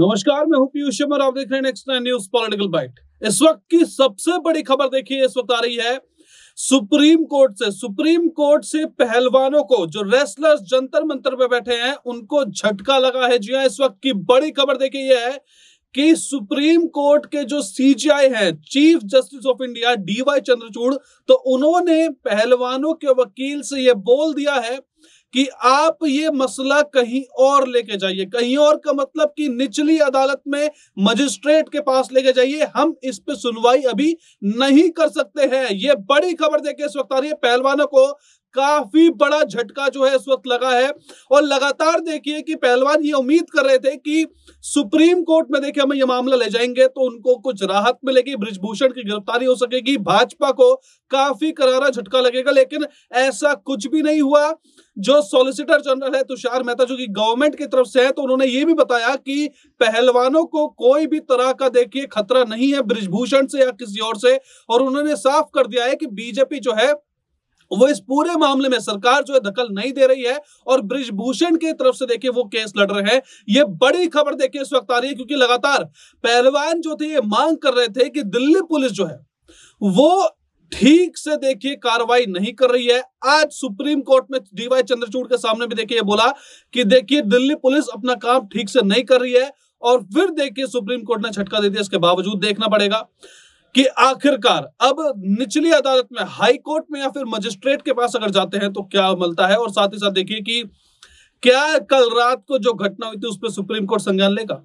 नमस्कार मैं हूं पीयूष शर्मा आप देख रहे हैं next nine news political bite इस वक्त की सबसे बड़ी खबर देखिए इस वक्त आ रही है सुप्रीम कोर्ट से सुप्रीम कोर्ट से पहलवानों को जो रेसलर्स जंतर मंतर पे बैठे हैं उनको झटका लगा है जी हाँ इस वक्त की बड़ी खबर देखिए यह है कि सुप्रीम कोर्ट के जो सीजीआई हैं chief justice of India DY Chandrachud तो उन्होंने पहलवानों के वकील से यह बोल दिया है कि आप ये मसला कहीं और लेके जाइए कहीं और का मतलब कि निचली अदालत में मजिस्ट्रेट के पास लेके जाइए हम इस पे सुनवाई अभी नहीं कर सकते हैं ये बड़ी खबर देखिए इस वक्त आ रही है पहलवानों को काफी बड़ा झटका जो है इस वक्त लगा है और लगातार देखिए कि पहलवान ये उम्मीद कर रहे थे कि सुप्रीम कोर्ट में देखिए हमें ये मामला ले जाएंगे तो उनको कुछ राहत मिलेगी ब्रिजभूषण की गिरफ्तारी हो सकेगी भाजपा को काफी करारा झटका लगेगा लेकिन ऐसा कुछ भी नहीं हुआ जो सॉलिसिटर जनरल है तुषार मेहता जो कि गवर्नमेंट की तरफ से है तो उन्होंने ये भी बताया कि पहलवानों को कोई भी तरह का देखिए खतरा नहीं है ब्रिजभूषण से या किसी और से और उन्होंने साफ कर दिया है कि बीजेपी जो है वो इस पूरे मामले में सरकार जो है दखल नहीं दे रही है और ब्रिजभूषण के तरफ से देखिए वो केस लड़ रहे हैं ये बड़ी खबर देखिए इस वक्त आ रही है क्योंकि लगातार पहलवान जो थे ये मांग कर रहे थे कि दिल्ली पुलिस जो है वो ठीक से देखिए कार्रवाई नहीं कर रही है आज सुप्रीम कोर्ट में डीवाई चंद्रचूड़ के सामने भी देखिए बोला कि देखिए दिल्ली पुलिस अपना काम ठीक से नहीं कर रही है और फिर देखिए सुप्रीम कोर्ट ने झटका दे दिया इसके बावजूद देखना पड़ेगा कि आखिरकार अब निचली अदालत में हाई कोर्ट में या फिर मजिस्ट्रेट के पास अगर जाते हैं तो क्या मिलता है और साथ ही साथ देखिए कि क्या कल रात को जो घटना हुई थी उस पर सुप्रीम कोर्ट संज्ञान लेगा